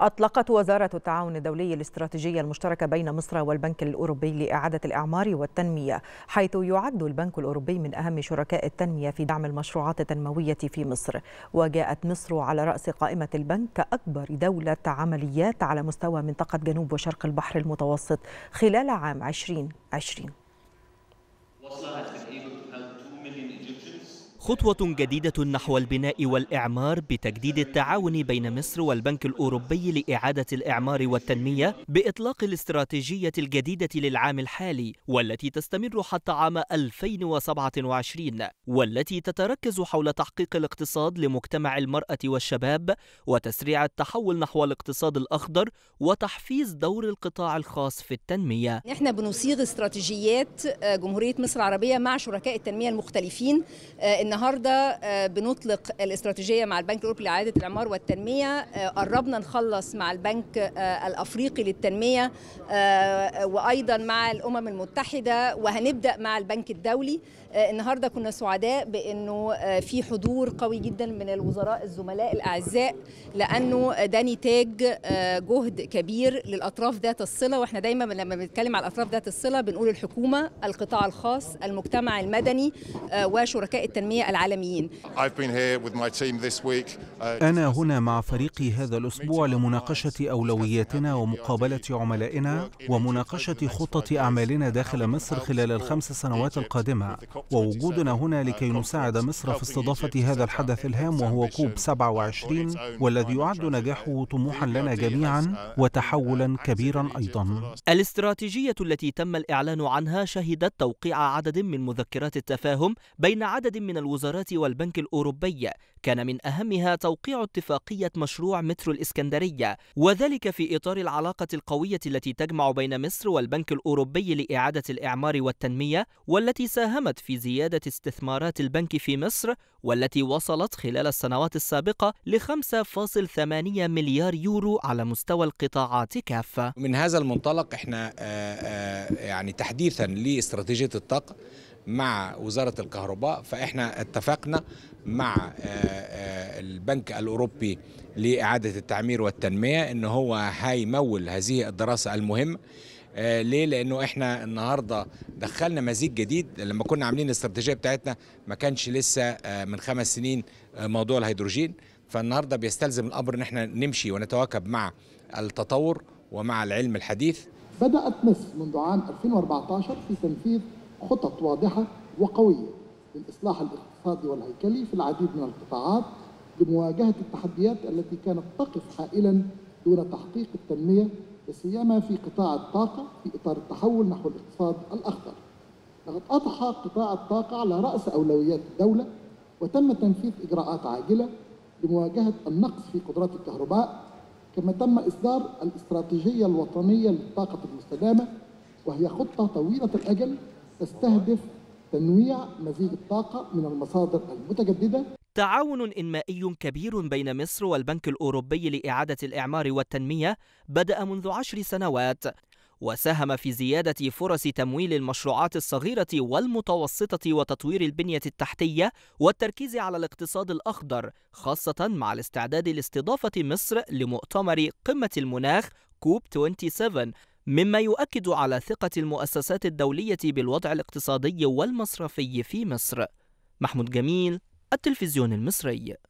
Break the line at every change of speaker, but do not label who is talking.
أطلقت وزارة التعاون الدولي الاستراتيجية المشتركة بين مصر والبنك الأوروبي لإعادة الإعمار والتنمية حيث يعد البنك الأوروبي من أهم شركاء التنمية في دعم المشروعات التنموية في مصر وجاءت مصر على رأس قائمة البنك كأكبر دولة عمليات على مستوى منطقة جنوب وشرق البحر المتوسط خلال عام
2020 وصلت
خطوة جديدة نحو البناء والإعمار بتجديد التعاون بين مصر والبنك الأوروبي لإعادة الإعمار والتنمية بإطلاق الاستراتيجية الجديدة للعام الحالي والتي تستمر حتى عام 2027 والتي تتركز حول تحقيق الاقتصاد لمجتمع المرأة والشباب وتسريع التحول نحو الاقتصاد الأخضر وتحفيز دور القطاع الخاص في التنمية
احنا بنصيغ استراتيجيات آه، جمهورية مصر العربية مع شركاء التنمية المختلفين آه، النهارده آه، بنطلق الاستراتيجيه مع البنك الاوروبي لاعاده الاعمار والتنميه آه، قربنا نخلص مع البنك آه، الافريقي للتنميه وايضا مع الامم المتحده وهنبدا مع البنك الدولي النهارده كنا سعداء بانه في حضور قوي جدا من الوزراء الزملاء الاعزاء لانه ده نتاج جهد كبير للاطراف ذات الصله واحنا دايما لما بنتكلم على الاطراف ذات الصله بنقول الحكومه القطاع الخاص المجتمع المدني وشركاء التنميه العالميين
uh, أنا هنا مع فريقي هذا الأسبوع لمناقشة أولوياتنا ومقابلة عملائنا ومناقشة خطة أعمالنا داخل مصر خلال الخمس سنوات القادمة ووجودنا هنا لكي نساعد مصر في استضافة هذا الحدث الهام وهو كوب 27 والذي يعد نجاحه طموحا لنا جميعا وتحولا كبيرا أيضا
الاستراتيجية التي تم الإعلان عنها شهدت توقيع عدد من مذكرات التفاهم بين عدد من الوزارات والبنك الأوروبي كان من أهمها توقيع اتفاقية مشروع مترو الإسكندرية وذلك في إطار العلاقة القوية التي تجمع بين مصر والبنك الأوروبي لإعادة الإعمار والتنمية والتي ساهمت في زيادة استثمارات البنك في مصر والتي وصلت خلال السنوات السابقة ل 5.8 مليار
يورو على مستوى القطاعات كافة من هذا المنطلق احنا آه، آه، يعني تحديثا لاستراتيجية الطاقة مع وزاره الكهرباء فاحنا اتفقنا مع آه، آه، البنك الاوروبي لاعاده التعمير والتنميه ان هو هيمول هذه الدراسه المهمه آه، ليه؟ لانه احنا النهارده دخلنا مزيج جديد لما كنا عاملين الاستراتيجيه بتاعتنا ما كانش لسه من خمس سنين موضوع الهيدروجين فالنهارده بيستلزم الامر ان احنا نمشي ونتواكب مع التطور ومع العلم الحديث
بدات مصر منذ عام 2014 في تنفيذ خطط واضحة وقوية للإصلاح الاقتصادي والهيكلي في العديد من القطاعات لمواجهة التحديات التي كانت تقف حائلا دون تحقيق التنمية وسيما في قطاع الطاقة في إطار التحول نحو الاقتصاد الأخضر. لقد أضحى قطاع الطاقة على رأس أولويات الدولة وتم تنفيذ إجراءات عاجلة لمواجهة النقص في قدرات الكهرباء كما تم إصدار الاستراتيجية الوطنية للطاقة المستدامة وهي خطة طويلة الأجل تستهدف تنويع مزيج الطاقة من المصادر
المتجددة
تعاون إنمائي كبير بين مصر والبنك الأوروبي لإعادة الإعمار والتنمية بدأ منذ عشر سنوات وساهم في زيادة فرص تمويل المشروعات الصغيرة والمتوسطة وتطوير البنية التحتية والتركيز على الاقتصاد الأخضر خاصة مع الاستعداد لاستضافة مصر لمؤتمر قمة المناخ كوب 27 مما يؤكد على ثقة المؤسسات الدولية بالوضع الاقتصادي والمصرفي في مصر محمود جميل التلفزيون المصري